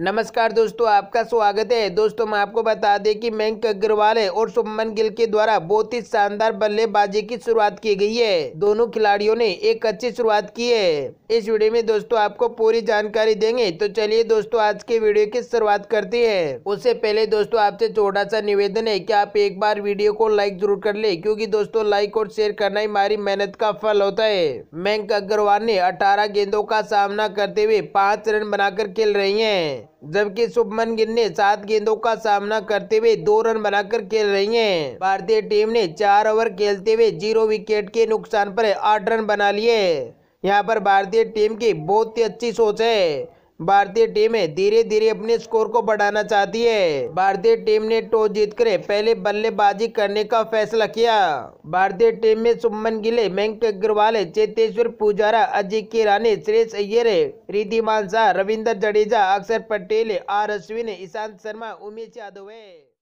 नमस्कार दोस्तों आपका स्वागत है दोस्तों मैं आपको बता दें कि मयंक अग्रवाल और सुमन गिल के द्वारा बहुत ही शानदार बल्लेबाजी की शुरुआत की गई है दोनों खिलाड़ियों ने एक अच्छी शुरुआत की है इस वीडियो में दोस्तों आपको पूरी जानकारी देंगे तो चलिए दोस्तों आज के वीडियो की शुरुआत करते हैं उससे पहले दोस्तों आपसे छोटा सा निवेदन है की आप एक बार वीडियो को लाइक जरूर कर ले क्यूँकी दोस्तों लाइक और शेयर करना ही हमारी मेहनत का फल होता है मयंक अग्रवाल ने अठारह गेंदों का सामना करते हुए पाँच रन बनाकर खेल रही है जबकि शुभमन गिल ने सात गेंदों का सामना करते हुए दो रन बनाकर खेल रही है भारतीय टीम ने चार ओवर खेलते हुए जीरो विकेट के नुकसान पर आठ रन बना लिए यहाँ पर भारतीय टीम की बहुत ही अच्छी सोच है भारतीय टीमें धीरे धीरे अपने स्कोर को बढ़ाना चाहती है भारतीय टीम ने टॉस जीतकर पहले बल्लेबाजी करने का फैसला किया भारतीय टीम में सुमन गिले मयंक अग्रवाल चेतेश्वर पुजारा अजय रानी राणे श्रेष अय्यर रिधिमान शाह रविंदर जडेजा अक्षर पटेल आर अश्विन ईशांत शर्मा उमेश यादव है